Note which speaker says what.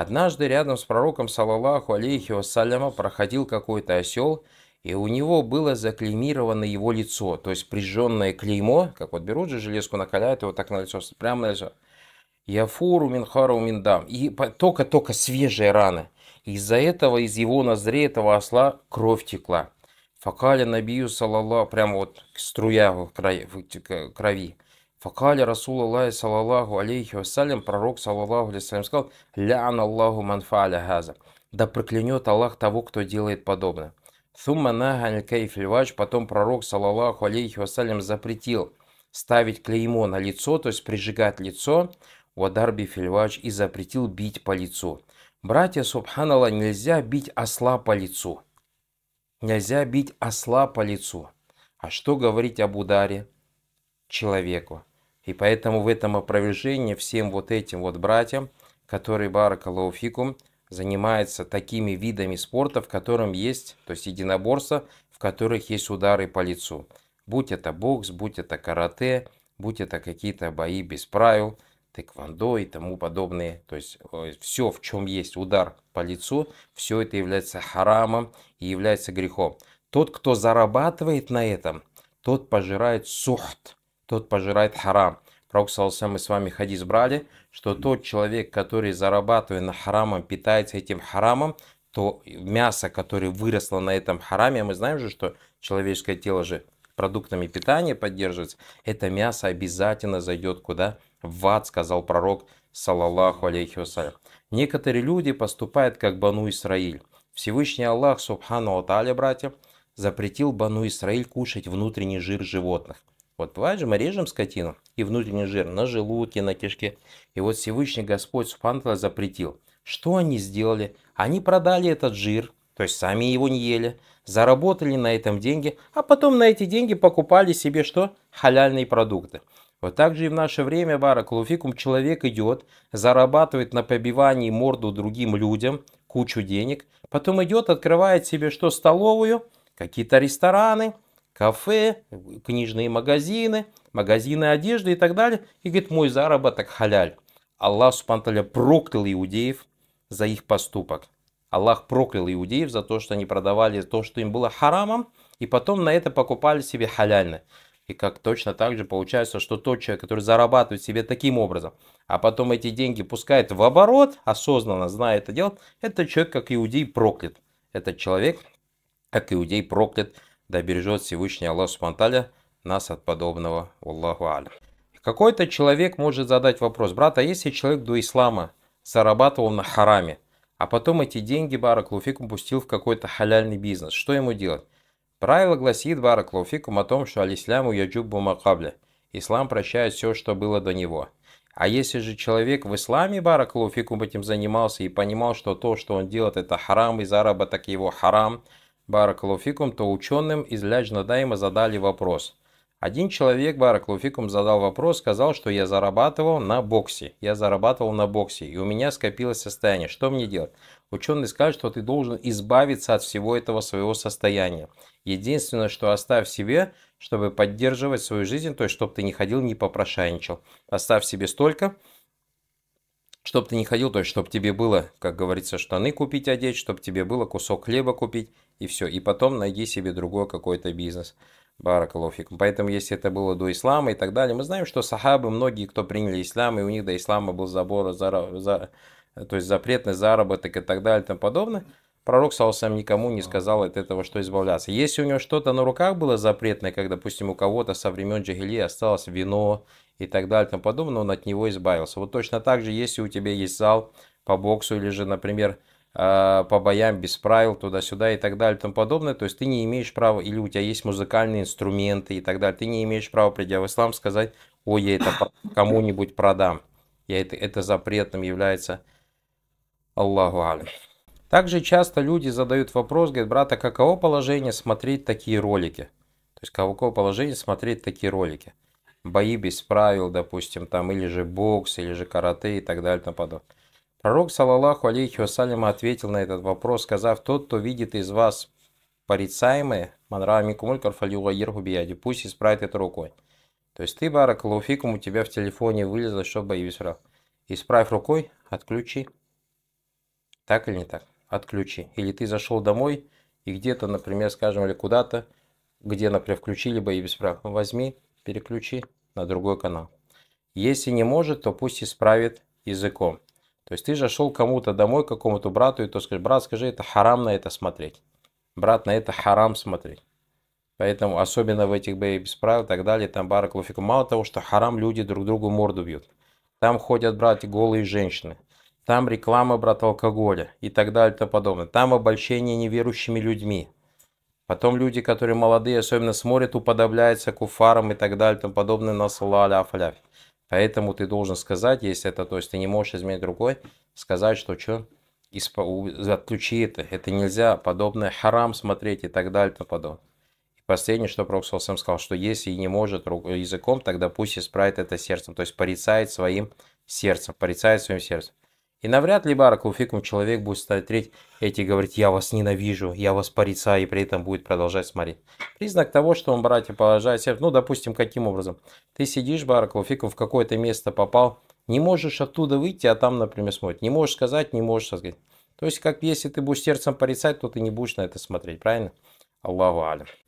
Speaker 1: Однажды рядом с пророком, салаллаху алейхи вассаляма, проходил какой-то осел, и у него было заклеймировано его лицо, то есть прижженное клеймо, как вот берут же железку, накаляют его так на лицо, прямо на лицо. Яфуру минхару миндам. И только-только свежие раны. Из-за этого из его ноздрей этого осла кровь текла. факали набию салаллах, прям вот струя в крови. Факали Расул Аллахи салаллаху алейхи вассалям, пророк салаллаху алейхи сказал, «Лян Аллаху манфа'аля газа». Да проклянет Аллах того, кто делает подобное. Сумма нагаль кейфельвач, потом пророк, салаллаху алейхи вассалям, запретил ставить клеймо на лицо, то есть прижигать лицо, вадарби фильвач, и запретил бить по лицу. Братья, субханалла, нельзя бить осла по лицу. Нельзя бить осла по лицу. А что говорить об ударе человеку? И поэтому в этом опровержении всем вот этим вот братьям, которые Баракалауфикум занимаются такими видами спорта, в котором есть, то есть единоборство, в которых есть удары по лицу. Будь это бокс, будь это карате, будь это какие-то бои без правил, тэквондо и тому подобные, То есть э, все, в чем есть удар по лицу, все это является харамом и является грехом. Тот, кто зарабатывает на этом, тот пожирает сухт, тот пожирает харам. Пророк Саусам мы с вами хадис брали, что тот человек, который зарабатывает на харамом, питается этим харамом, то мясо, которое выросло на этом хараме, мы знаем же, что человеческое тело же продуктами питания поддерживается, это мясо обязательно зайдет куда? В ад, сказал пророк, салаллаху алейхи вассалям. Некоторые люди поступают как Бану Исраиль. Всевышний Аллах, субхану аталя, братья, запретил Бану Исраиль кушать внутренний жир животных – вот бывает же мы режем скотину и внутренний жир на желудке, на кишке. И вот Всевышний Господь Субхану запретил. Что они сделали? Они продали этот жир, то есть сами его не ели, заработали на этом деньги, а потом на эти деньги покупали себе что? Халяльные продукты. Вот так же и в наше время, Баракулуфикум, человек идет, зарабатывает на побивании морду другим людям кучу денег, потом идет, открывает себе что? Столовую, какие-то рестораны – кафе, книжные магазины, магазины одежды и так далее. И говорит, мой заработок халяль. Аллах Субтитры проклял иудеев за их поступок. Аллах проклял иудеев за то, что они продавали то, что им было харамом, и потом на это покупали себе халяльно. И как точно так же получается, что тот человек, который зарабатывает себе таким образом, а потом эти деньги пускает в оборот, осознанно зная это дело, этот человек как иудей проклят. Этот человек как иудей проклят да бережет Всевышний Аллах Субтитры нас от подобного. Аллаху алям. Какой-то человек может задать вопрос, брат, а если человек до ислама зарабатывал на хараме, а потом эти деньги Барак Луфикум пустил в какой-то халяльный бизнес, что ему делать? Правило гласит Барак Луфикум о том, что алисламу яджубу макабля. Ислам прощает все, что было до него. А если же человек в исламе Барак Луфикум этим занимался и понимал, что то, что он делает, это харам, и заработок его харам – Баракалуфикум, то ученым из Ляжнадайма задали вопрос. Один человек, Баракалуфикум, задал вопрос, сказал, что я зарабатывал на боксе. Я зарабатывал на боксе, и у меня скопилось состояние. Что мне делать? Ученый скажет, что ты должен избавиться от всего этого своего состояния. Единственное, что оставь себе, чтобы поддерживать свою жизнь, то есть, чтобы ты не ходил, не попрошайничал. Оставь себе столько, Чтоб ты не ходил, то есть, чтоб тебе было, как говорится, штаны купить, одеть, чтоб тебе было кусок хлеба купить, и все. И потом найди себе другой какой-то бизнес. Баракалофик. Поэтому, если это было до ислама и так далее, мы знаем, что сахабы, многие, кто приняли ислам, и у них до ислама был забор, за, за, то есть запретный заработок и так далее и тому подобное, Пророк, сам никому не сказал от этого, что избавляться. Если у него что-то на руках было запретное, как, допустим, у кого-то со времен Джагили осталось вино и так далее тому подобное, он от него избавился. Вот точно так же, если у тебя есть зал по боксу или же, например, а, по боям без правил, туда-сюда и так далее и тому подобное. То есть ты не имеешь права, или у тебя есть музыкальные инструменты и так далее, ты не имеешь права, придя в ислам, сказать, ой, я это кому-нибудь продам. Я это, это запретным является. Аллаху алим. Также часто люди задают вопрос, говорят, брат, а каково положение смотреть такие ролики? То есть, каково положение смотреть такие ролики? Бои без правил, допустим, там, или же бокс, или же карате и так далее и тому подобное. Пророк, салаллаху алейхи вассалям, ответил на этот вопрос, сказав, тот, кто видит из вас порицаемые, манрами кумулькар фалюгаирху бияди, пусть исправит это рукой. То есть ты, барак лауфикум, у тебя в телефоне вылезло, что бои без правил. Исправь рукой, отключи. Так или не так? отключи. Или ты зашел домой и где-то, например, скажем, или куда-то, где, например, включили бы и без прав, ну, возьми, переключи на другой канал. Если не может, то пусть исправит языком. То есть ты зашел кому-то домой, какому-то брату, и то скажешь, брат, скажи, это харам на это смотреть. Брат, на это харам смотреть. Поэтому, особенно в этих без правил и так далее, там барак луфику. Мало того, что харам люди друг другу морду бьют. Там ходят, братья, голые женщины. Там реклама, брат, алкоголя и так далее и тому подобное. Там обольщение неверующими людьми. Потом люди, которые молодые, особенно смотрят, уподобляются куфарам и так далее и тому подобное на салаля афляф. Поэтому ты должен сказать, если это, то есть ты не можешь изменить другой, сказать, что что, исп... отключи это, это нельзя, подобное харам смотреть и так далее и тому подобное. И последнее, что Пророк сам сказал, что если не может языком, тогда пусть исправит это сердцем, то есть порицает своим сердцем, порицает своим сердцем. И навряд ли Баракулфикум человек будет смотреть эти и говорить «я вас ненавижу», «я вас порицаю» и при этом будет продолжать смотреть. Признак того, что он братья положает сердце, ну допустим, каким образом? Ты сидишь, Баракулфикум, в какое-то место попал, не можешь оттуда выйти, а там, например, смотрит. Не можешь сказать, не можешь сказать. То есть, как если ты будешь сердцем порицать, то ты не будешь на это смотреть, правильно? Аллаху алям.